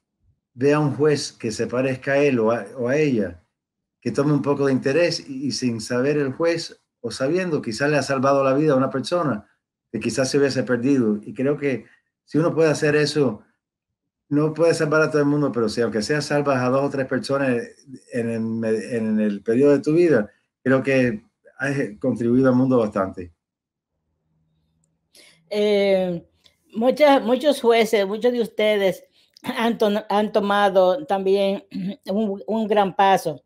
vea un juez que se parezca a él o a, ella, que tome un poco de interés y sin saber el juez o sabiendo, quizás le ha salvado la vida a una persona que quizás se hubiese perdido. Y creo que si uno puede hacer eso, no puede salvar a todo el mundo, pero si aunque sea salvas a dos o tres personas en el, periodo de tu vida, creo que has contribuido al mundo bastante. Eh, muchos jueces, muchos de ustedes han, tomado también un, un gran paso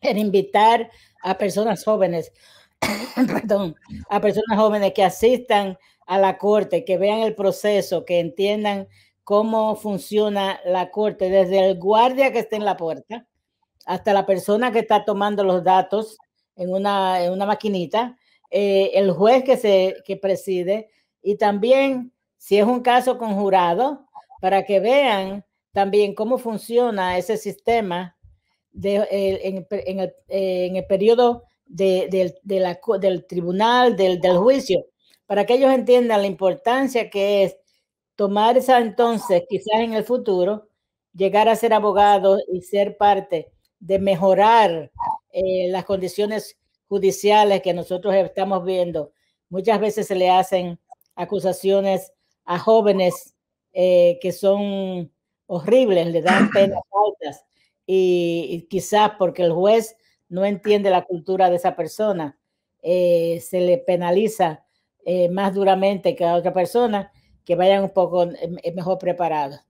en invitar a personas jóvenes perdón, a personas jóvenes que asistan a la corte, que vean el proceso, que entiendan cómo funciona la corte, desde el guardia que está en la puerta hasta la persona que está tomando los datos en una, en una maquinita, eh, el juez que, se, preside y también si es un caso con jurado, para que vean también cómo funciona ese sistema eh, en, el, en el periodo de, del tribunal, del, juicio, para que ellos entiendan la importancia que es tomar esa entonces, quizás en el futuro, llegar a ser abogado y ser parte de mejorar eh, las condiciones judiciales que nosotros estamos viendo. Muchas veces se le hacen acusaciones a jóvenes eh, que son horribles, le dan penas altas y, quizás porque el juez no entiende la cultura de esa persona, eh, se le penaliza eh, más duramente que a otra persona que vayan un poco eh, mejor preparados.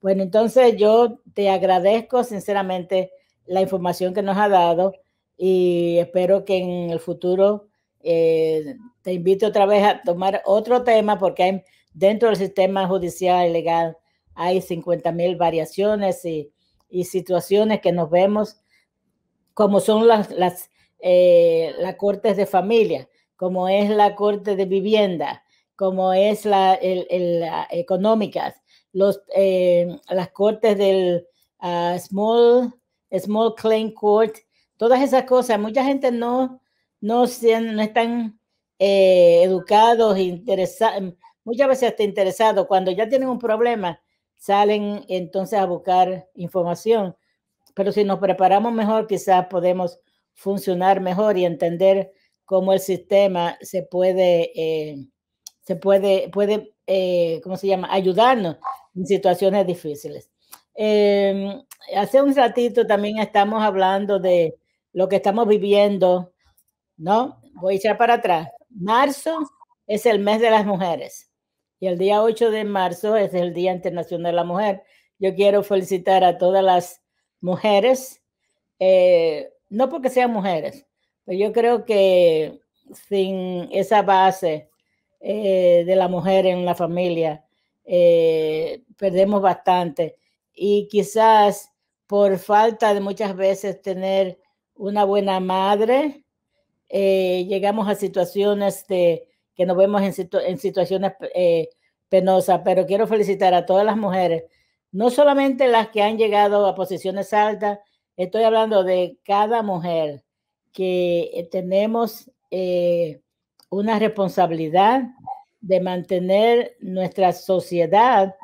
Bueno, entonces yo te agradezco sinceramente la información que nos ha dado y espero que en el futuro te invite otra vez a tomar otro tema porque dentro del sistema judicial y legal hay 50 mil variaciones y, y situaciones que nos vemos como son las, las, eh, las cortes de familia, como es la corte de vivienda, como es la, el, económicas, los, eh, las cortes del ah, small, small Claim Court, todas esas cosas. Mucha gente no, no, no están eh, educados, interesados, muchas veces hasta interesados. Cuando ya tienen un problema, salen entonces a buscar información pero si nos preparamos mejor, quizás podemos funcionar mejor y entender cómo el sistema se puede, eh, se puede, puede eh, ¿cómo se llama?, ayudarnos en situaciones difíciles. Em, hace un ratito también estamos hablando de lo que estamos viviendo, ¿no? Voy a echar para atrás. Marzo es el mes de las mujeres y el día 8 de marzo es el Día Internacional de la Mujer. Yo quiero felicitar a todas las mujeres, eh, no porque sean mujeres, pero yo creo que sin esa base eh, de la mujer en la familia, eh, perdemos bastante. Y quizás por falta de muchas veces tener una buena madre, llegamos a situaciones que nos vemos en, en situaciones penosas, pero quiero felicitar a todas las mujeres no solamente las que han llegado a posiciones altas, estoy hablando de cada mujer que eh, tenemos eh, una responsabilidad de mantener nuestra sociedad,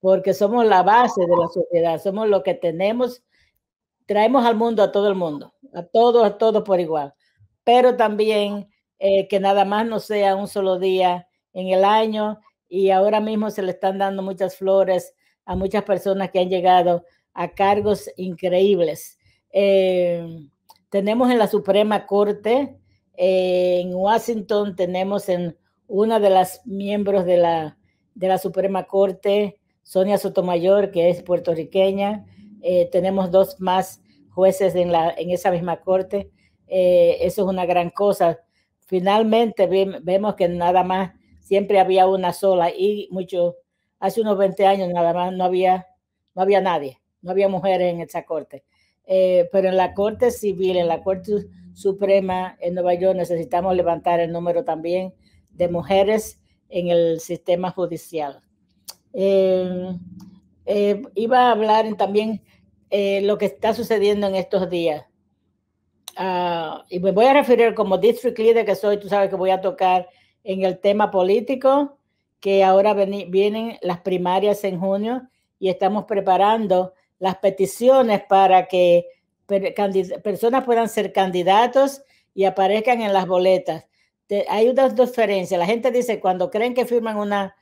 porque somos la base de la sociedad, somos lo que tenemos, traemos al mundo a todo el mundo, a todos, a todos por igual, pero también eh, que nada más no sea un solo día en el año y ahora mismo se le están dando muchas flores a muchas personas que han llegado a cargos increíbles. Eh, tenemos en la Suprema Corte, eh, en Washington tenemos en una de las miembros de la, de la Suprema Corte, Sonia Sotomayor, que es puertorriqueña. Eh, tenemos dos más jueces en, la, en esa misma corte. eso es una gran cosa. Finalmente vemos que nada más, siempre había una sola y muchos hace unos 20 años nada más no había, no había nadie, no había mujeres en esa corte. Eh, pero en la Corte Civil, en la Corte Suprema en Nueva York, necesitamos levantar el número también de mujeres en el sistema judicial. Eh, eh, iba a hablar también lo que está sucediendo en estos días. Ah, y me voy a referir como district leader que soy, tú sabes que voy a tocar en el tema político, que ahora vienen las primarias en junio y estamos preparando las peticiones para que personas puedan ser candidatos y aparezcan en las boletas. Hay hay una diferencia. La gente dice cuando creen que firman una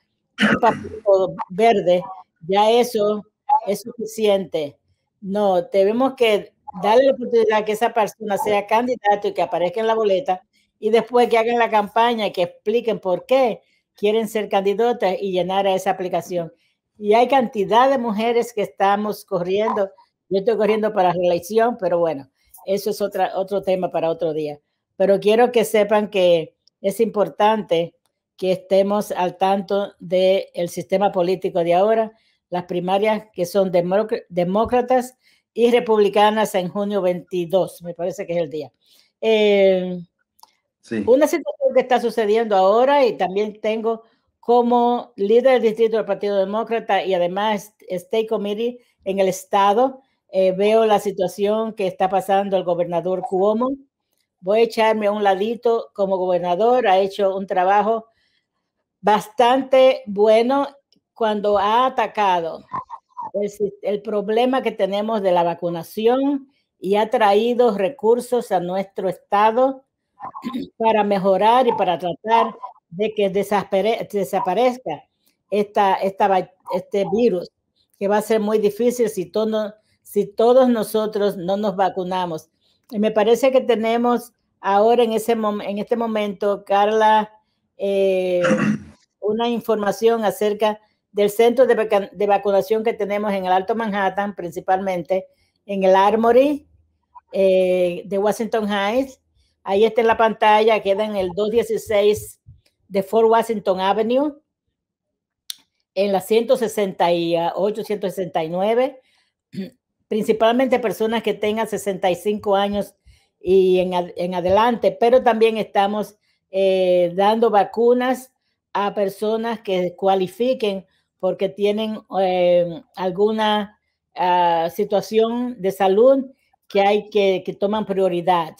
verde, ya eso es suficiente. No, tenemos que darle la oportunidad que esa persona sea candidato y que aparezca en la boleta y después que hagan la campaña y que expliquen por qué quieren ser candidatas y llenar a esa aplicación. Y hay cantidad de mujeres que estamos corriendo. Yo estoy corriendo para la elección, pero bueno, eso es otra, otro tema para otro día. Pero quiero que sepan que es importante que estemos al tanto del sistema político de ahora, las primarias que son demócratas y republicanas en junio 22, me parece que es el día. Eh, una situación que está sucediendo ahora y también tengo como líder del distrito del Partido Demócrata y además State Committee en el estado, eh, veo la situación que está pasando el gobernador Cuomo. Voy a echarme a un ladito como gobernador, ha hecho un trabajo bastante bueno cuando ha atacado el, problema que tenemos de la vacunación y ha traído recursos a nuestro estado para mejorar y para tratar de que desaparezca este virus, que va a ser muy difícil si, si todos nosotros no nos vacunamos. Y me parece que tenemos ahora en, ese en este momento, Carla, eh, una información acerca del centro de, vacunación que tenemos en el Alto Manhattan, principalmente en el Armory eh, de Washington Heights, Ahí está en la pantalla, queda en el 216 de Fort Washington Avenue, en la 168, 169, principalmente personas que tengan 65 años y en, adelante, pero también estamos eh, dando vacunas a personas que cualifiquen porque tienen em, alguna ah, situación de salud que hay que, que toman prioridad.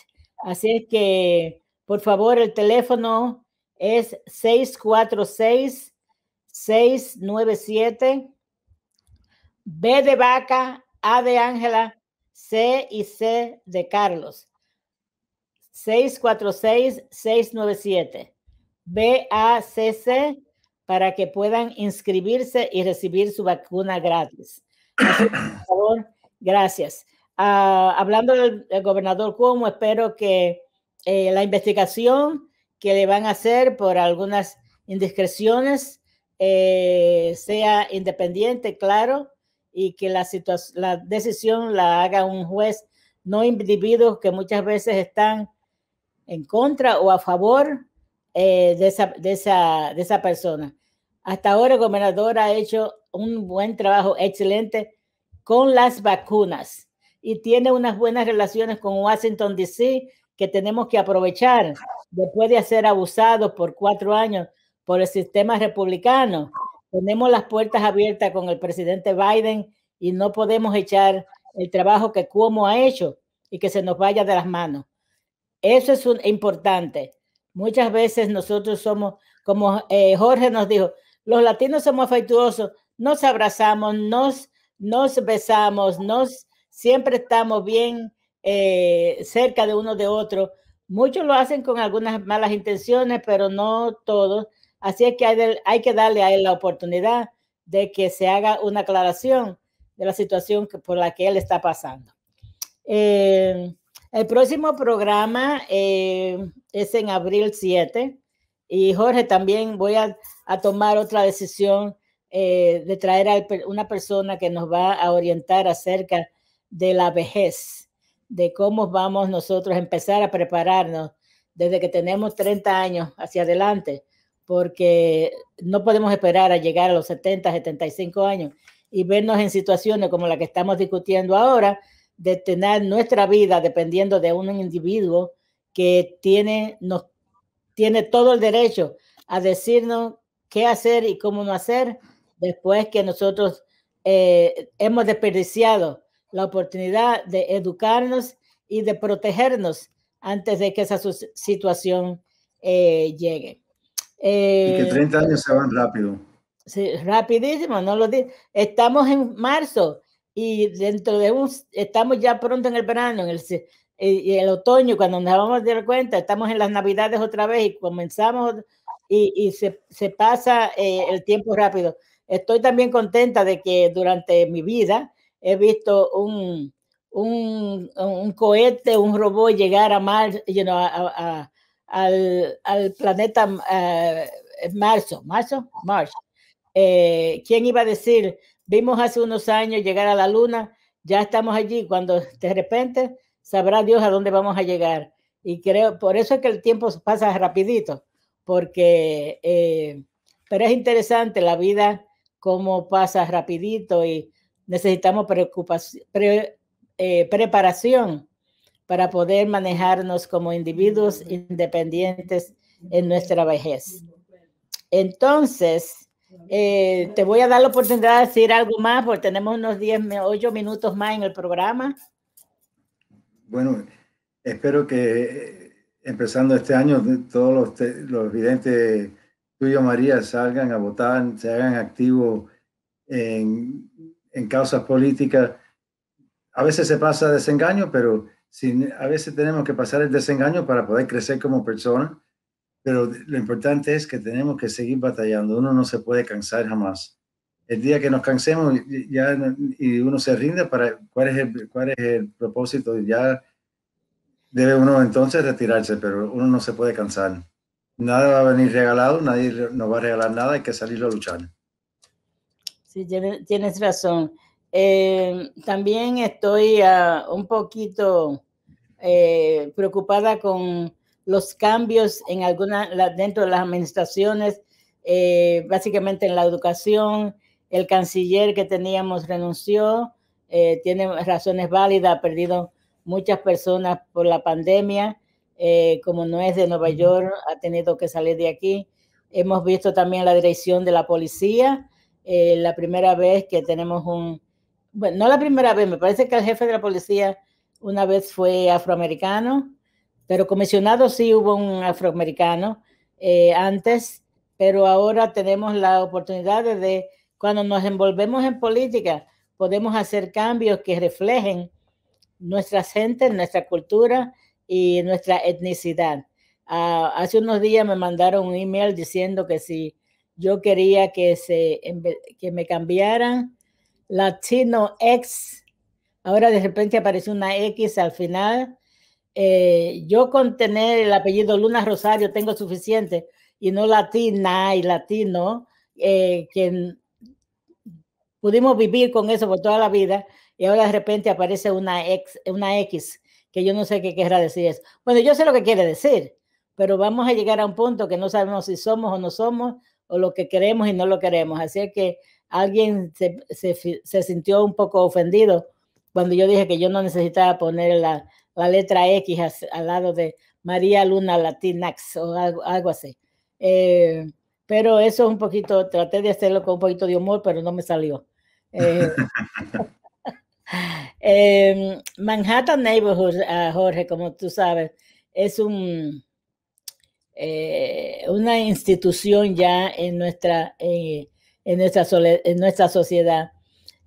Así es que, por favor, el teléfono es 646-697. B de vaca, A de Ángela, C y C de Carlos. 646-697. BACC para que puedan inscribirse y recibir su vacuna gratis. por favor, gracias. Ah, hablando del, gobernador Cuomo, espero que eh, la investigación que le van a hacer por algunas indiscreciones eh, sea independiente, claro, y que la, la decisión la haga un juez, no individuos que muchas veces están en contra o a favor eh, de esa persona. Hasta ahora el gobernador ha hecho un buen trabajo excelente con las vacunas y tiene unas buenas relaciones con Washington, D.C., que tenemos que aprovechar después de ser abusados por cuatro años por el sistema republicano. Tenemos las puertas abiertas con el presidente Biden y no podemos echar el trabajo que Cuomo ha hecho y que se nos vaya de las manos. Eso es importante. Muchas veces nosotros somos, como eh, Jorge nos dijo, los latinos somos afectuosos, nos abrazamos, nos, nos besamos, nos siempre estamos bien eh, cerca de uno de otro. Muchos lo hacen con algunas malas intenciones, pero no todos. Así es que hay, que darle a él la oportunidad de que se haga una aclaración de la situación por la que él está pasando. Eh, el próximo programa eh, es en abril 7 y Jorge también voy a, tomar otra decisión de traer a una persona que nos va a orientar acerca de la vejez, de cómo vamos nosotros a empezar a prepararnos desde que tenemos 30 años hacia adelante, porque no podemos esperar a llegar a los 70, 75 años y vernos en situaciones como la que estamos discutiendo ahora, de tener nuestra vida dependiendo de un individuo que tiene, nos, tiene todo el derecho a decirnos qué hacer y cómo no hacer después que nosotros eh, hemos desperdiciado la oportunidad de educarnos y de protegernos antes de que esa situación eh, llegue. y que 30 eh, años se van rápido. Sí, rapidísimo, no lo digo. Estamos en marzo y dentro de un, estamos ya pronto en el verano, en el, el otoño, cuando nos vamos a dar cuenta, estamos en las navidades otra vez y comenzamos y, se, pasa eh, el tiempo rápido. Estoy también contenta de que durante mi vida he visto un, un, un cohete, un robot llegar a Mars, al, al, planeta uh, Marzo, Mars. Eh, ¿Quién iba a decir? Vimos hace unos años llegar a la Luna, ya estamos allí, cuando de repente sabrá Dios a dónde vamos a llegar. Y creo, por eso es que el tiempo pasa rapidito, porque, eh, pero es interesante la vida, cómo pasa rapidito y Necesitamos preocupación eh, preparación para poder manejarnos como individuos independientes en nuestra vejez. Entonces, eh, te voy a dar la oportunidad de decir algo más porque tenemos unos 10, 8 minutos más en el programa. Bueno, espero que empezando este año todos los, los videntes tuyos, María, salgan a votar, se hagan activos en en causas políticas, a veces se pasa desengaño, pero a veces tenemos que pasar el desengaño para poder crecer como persona. Pero lo importante es que tenemos que seguir batallando. Uno no se puede cansar jamás. El día que nos cansemos ya, y uno se rinde, para, ¿cuál, es el, ¿cuál es el propósito? Ya debe uno entonces retirarse, pero uno no se puede cansar. Nada va a venir regalado, nadie nos va a regalar nada, hay que salirlo a luchar. Sí, tienes razón. Em, también estoy ah, un poquito eh, preocupada con los cambios en alguna, dentro de las administraciones, eh, básicamente en la educación. El canciller que teníamos renunció, eh, tiene razones válidas, ha perdido muchas personas por la pandemia. como no es de Nueva York, ha tenido que salir de aquí. Hemos visto también la dirección de la policía, eh, la primera vez que tenemos un, bueno, no la primera vez, me parece que el jefe de la policía una vez fue afroamericano, pero comisionado sí hubo un afroamericano eh, antes, pero ahora tenemos la oportunidad de, cuando nos envolvemos en política, podemos hacer cambios que reflejen nuestra gente, nuestra cultura y nuestra etnicidad. Ah, hace unos días me mandaron un email diciendo que si yo quería que, se, que me cambiaran Latino X. Ahora de repente aparece una X al final. Eh, yo con tener el apellido Luna Rosario tengo suficiente y no latina y latino, eh, que pudimos vivir con eso por toda la vida y ahora de repente aparece una, ex, una X, que yo no sé qué querrá decir eso. Bueno, yo sé lo que quiere decir, pero vamos a llegar a un punto que no sabemos si somos o no somos, o lo que queremos y no lo queremos. Así es que alguien se, sintió un poco ofendido cuando yo dije que yo no necesitaba poner la, letra X al lado de María Luna Latinax o algo, así. Eh, pero eso es un poquito, traté de hacerlo con un poquito de humor, pero no me salió. Eh, em, Manhattan Neighborhood, ah, Jorge, como tú sabes, es un, eh, una institución ya en nuestra, eh, en, nuestra en nuestra sociedad.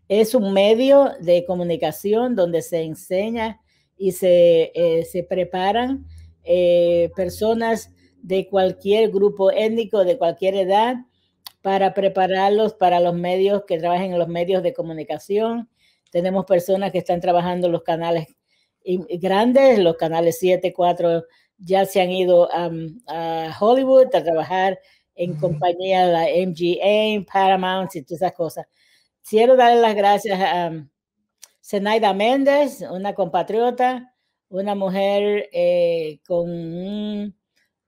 Es un medio de comunicación donde se enseña y se, eh, preparan personas de cualquier grupo étnico, de cualquier edad, para prepararlos para los medios que trabajen en los medios de comunicación. Tenemos personas que están trabajando en los canales grandes, los canales 7, 4, ya se han ido um, a Hollywood a trabajar en compañía de la MGM, Paramount y todas esas cosas. Quiero darle las gracias a Senaida um, Zenaida Méndez, una compatriota, una mujer eh, con un,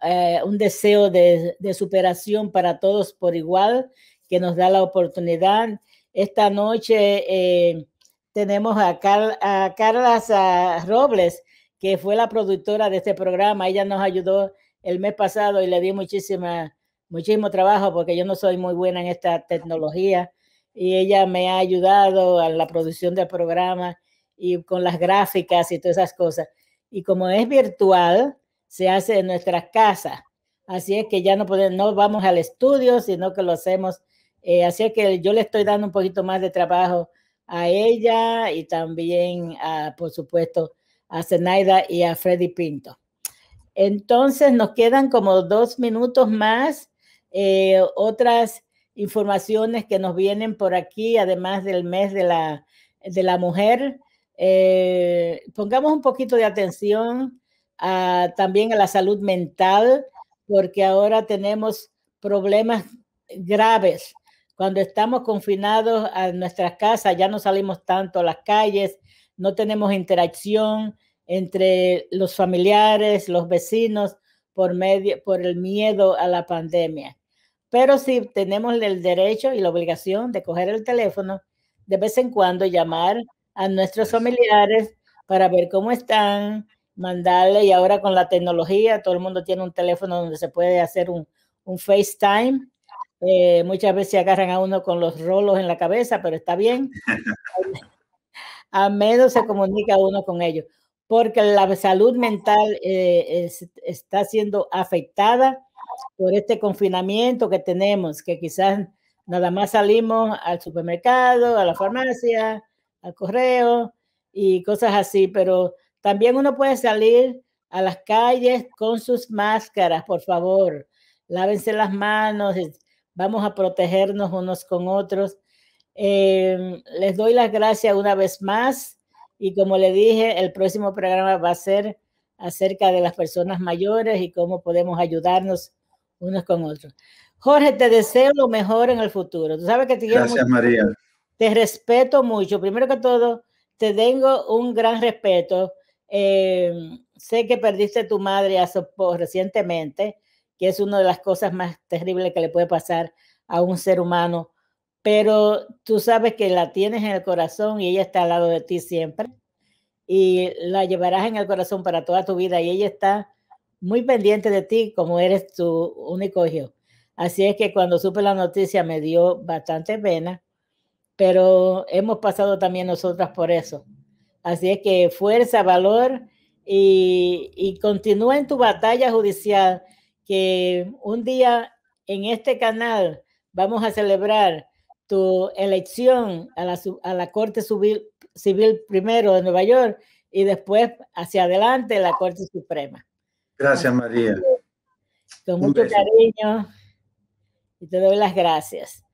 eh, deseo de, superación para todos por igual, que nos da la oportunidad. Esta noche eh, tenemos a, Car a Carla Robles, que fue la productora de este programa. Ella nos ayudó el mes pasado y le di muchísima, muchísimo trabajo porque yo no soy muy buena en esta tecnología y ella me ha ayudado a la producción del programa y con las gráficas y todas esas cosas. Y como es virtual, se hace en nuestras casas. Así es que ya no podemos, no vamos al estudio, sino que lo hacemos. Eh, así es que yo le estoy dando un poquito más de trabajo a ella y también, por supuesto, a Zenaida y a Freddy Pinto. Entonces nos quedan como dos minutos más, eh, otras informaciones que nos vienen por aquí, además del mes de la, de la mujer. Eh, pongamos un poquito de atención también a la salud mental, porque ahora tenemos problemas graves. Cuando estamos confinados a nuestras casas, ya no salimos tanto a las calles, no tenemos interacción entre los familiares, los vecinos, por, medio, por el miedo a la pandemia. Pero sí tenemos el derecho y la obligación de coger el teléfono de vez en cuando, llamar a nuestros familiares para ver cómo están, mandarle, y ahora con la tecnología, todo el mundo tiene un teléfono donde se puede hacer un, FaceTime. Eh, muchas veces se agarran a uno con los rolos en la cabeza, pero está bien. a menos se comunica uno con ellos, porque la salud mental eh, está siendo afectada por este confinamiento que tenemos, que quizás nada más salimos al supermercado, a la farmacia, al correo y cosas así, pero también uno puede salir a las calles con sus máscaras, por favor. Lávense las manos, vamos a protegernos unos con otros Em, les doy las gracias una vez más y como le dije, el próximo programa va a ser acerca de las personas mayores y cómo podemos ayudarnos unos con otros. Jorge, te deseo lo mejor en el futuro. Tú sabes que te Gracias, María. Te respeto mucho. Primero que todo, te tengo un gran respeto. Em, sé que perdiste tu madre recientemente, que es una de las cosas más terribles que le puede pasar a un ser humano pero tú sabes que la tienes en el corazón y ella está al lado de ti siempre y la llevarás en el corazón para toda tu vida y ella está muy pendiente de ti como eres tu único hijo. Así es que cuando supe la noticia me dio bastante pena, pero hemos pasado también nosotras por eso. Así es que fuerza, valor y, y continúa en tu batalla judicial que un día en este canal vamos a celebrar tu elección a la, Corte Civil, Civil primero de Nueva York y después hacia adelante la Corte Suprema. Gracias, María. Con mucho cariño y te doy las gracias.